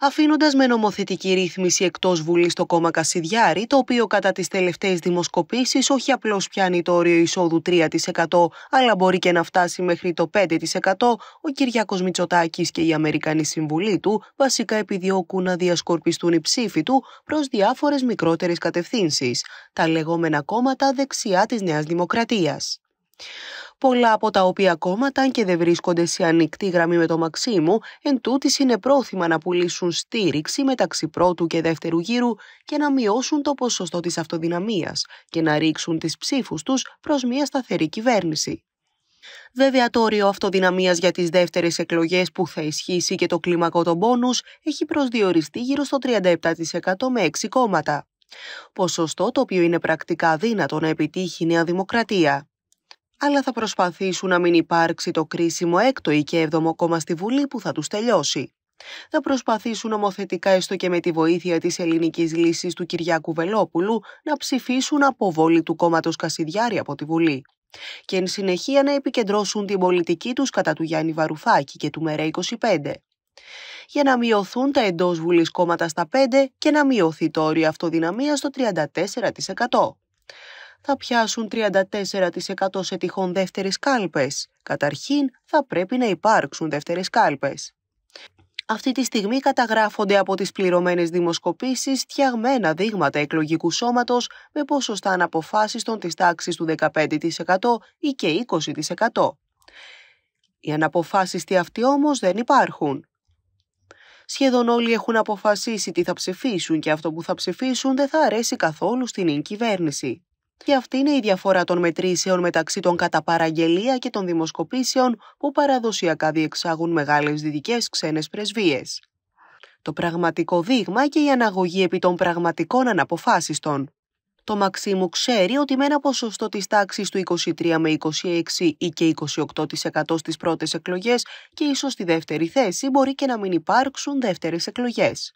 Αφήνοντας με νομοθετική ρύθμιση εκτός Βουλής το κόμμα Κασιδιάρη, το οποίο κατά τις τελευταίες δημοσκοπήσεις όχι απλώς πιάνει το όριο εισόδου 3%, αλλά μπορεί και να φτάσει μέχρι το 5%, ο Κυριάκος Μητσοτάκης και η Αμερικανή Συμβουλή του βασικά επιδιώκουν να διασκορπιστούν οι ψήφοι του προς διάφορες μικρότερες κατευθύνσεις, τα λεγόμενα κόμματα δεξιά της Νέας Δημοκρατίας πολλά από τα οποία κόμματα, αν και δεν βρίσκονται σε ανοιχτή γραμμή με το Μαξίμου, εν τούτης είναι πρόθυμα να πουλήσουν στήριξη μεταξύ πρώτου και δεύτερου γύρου και να μειώσουν το ποσοστό της αυτοδυναμίας και να ρίξουν τις ψήφους τους προς μια σταθερή κυβέρνηση. Βέβαια, το όριο αυτοδυναμίας για τις δεύτερες εκλογές που θα ισχύσει και το κλίμακο των πόνους έχει προσδιοριστεί γύρω στο 37% με 6 κόμματα. Ποσοστό το οποίο είναι πρακτικά δύνατο να επιτύχει η Νέα Δημοκρατία αλλά θα προσπαθήσουν να μην υπάρξει το κρίσιμο ή και έβδομο κόμμα στη Βουλή που θα τους τελειώσει. Θα προσπαθήσουν ομοθετικά, έστω και με τη βοήθεια της ελληνικής λύσης του Κυριάκου Βελόπουλου να ψηφίσουν αποβόλη του κόμματος Κασιδιάρη από τη Βουλή και εν συνεχεία να επικεντρώσουν την πολιτική τους κατά του Γιάννη Βαρουφάκη και του ΜΕΡΕ 25 για να μειωθούν τα εντός βουλής κόμματα στα 5 και να μειωθεί το όριο αυτοδυναμίας στο 34% θα πιάσουν 34% σε τυχόν δεύτερες κάλπες. Καταρχήν, θα πρέπει να υπάρξουν δεύτερες κάλπες. Αυτή τη στιγμή καταγράφονται από τις πληρωμένες δημοσκοπήσεις φτιαγμένα δείγματα εκλογικού σώματος με ποσοστά αναποφάσιστων της τάξης του 15% ή και 20%. Οι αναποφάσιστοι αυτοί όμως δεν υπάρχουν. Σχεδόν όλοι έχουν αποφασίσει τι θα ψηφίσουν και αυτό που θα ψηφίσουν δεν θα αρέσει καθόλου στην κυβέρνηση. Και αυτή είναι η διαφορά των μετρήσεων μεταξύ των καταπαραγγελία και των δημοσκοπήσεων που παραδοσιακά διεξάγουν μεγάλες δυτικές ξένες πρεσβείες. Το πραγματικό δείγμα και η αναγωγή επί των πραγματικών αναποφάσιστων. Το Μαξίμου ξέρει ότι με ένα ποσοστό της τάξης του 23 με 26 ή και 28% στις πρώτες εκλογές και ίσως στη δεύτερη θέση μπορεί και να μην υπάρξουν δεύτερες εκλογές.